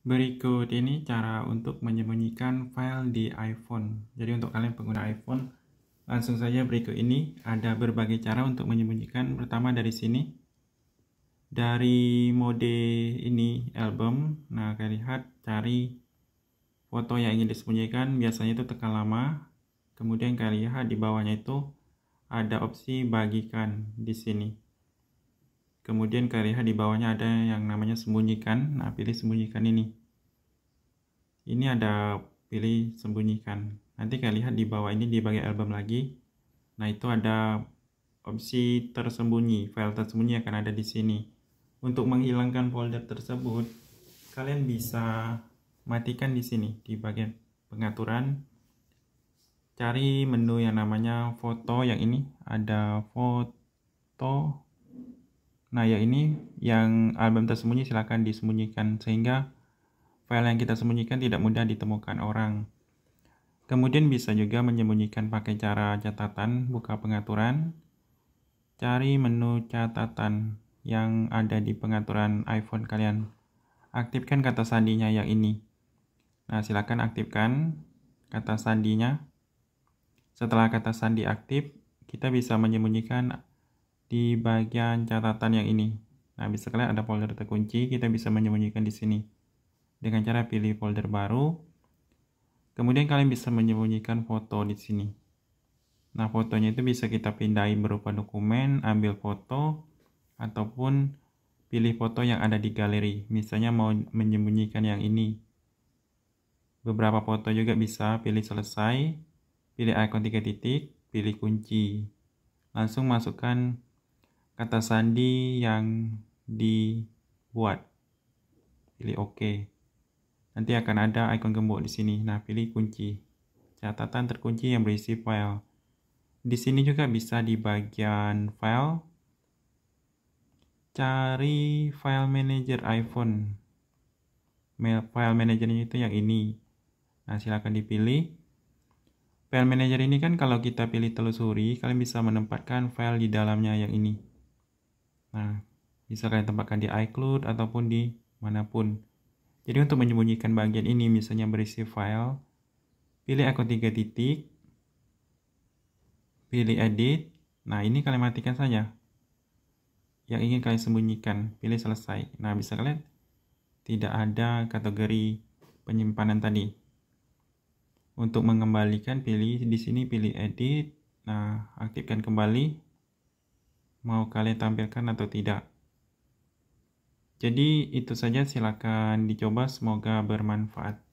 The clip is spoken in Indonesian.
Berikut ini cara untuk menyembunyikan file di iPhone. Jadi untuk kalian pengguna iPhone, langsung saja berikut ini ada berbagai cara untuk menyembunyikan. Pertama dari sini, dari mode ini album. Nah, kalian lihat cari foto yang ingin disembunyikan, biasanya itu tekan lama. Kemudian kalian lihat di bawahnya itu ada opsi bagikan di sini. Kemudian KRH di bawahnya ada yang namanya sembunyikan. Nah, pilih sembunyikan ini. Ini ada pilih sembunyikan. Nanti kalian lihat di bawah ini di bagian album lagi. Nah, itu ada opsi tersembunyi. File tersembunyi akan ada di sini. Untuk menghilangkan folder tersebut, kalian bisa matikan di sini di bagian pengaturan. Cari menu yang namanya foto yang ini, ada foto Nah, ya ini yang album tersembunyi silahkan disembunyikan sehingga file yang kita sembunyikan tidak mudah ditemukan orang. Kemudian bisa juga menyembunyikan pakai cara catatan, buka pengaturan, cari menu catatan yang ada di pengaturan iPhone kalian. Aktifkan kata sandinya yang ini. Nah, silakan aktifkan kata sandinya. Setelah kata sandi aktif, kita bisa menyembunyikan di bagian catatan yang ini. Nah, bisa kalian ada folder terkunci, kita bisa menyembunyikan di sini. Dengan cara pilih folder baru. Kemudian kalian bisa menyembunyikan foto di sini. Nah, fotonya itu bisa kita pindahin berupa dokumen, ambil foto, ataupun pilih foto yang ada di galeri. Misalnya mau menyembunyikan yang ini. Beberapa foto juga bisa pilih selesai, pilih ikon tiga titik, pilih kunci. Langsung masukkan kata sandi yang dibuat. Pilih OK. Nanti akan ada ikon gembok di sini. Nah, pilih kunci. Catatan terkunci yang berisi file. Di sini juga bisa di bagian file. Cari file manager iPhone. File manajernya itu yang ini. Nah, silakan dipilih. File manager ini kan kalau kita pilih telusuri, kalian bisa menempatkan file di dalamnya yang ini. Nah, bisa kalian tempatkan di iCloud ataupun di manapun. Jadi untuk menyembunyikan bagian ini misalnya berisi file, pilih akun tiga titik, pilih edit, nah ini kalian matikan saja. Yang ingin kalian sembunyikan, pilih selesai. Nah bisa kalian tidak ada kategori penyimpanan tadi. Untuk mengembalikan pilih di sini pilih edit, nah aktifkan kembali mau kalian tampilkan atau tidak. Jadi itu saja silakan dicoba semoga bermanfaat.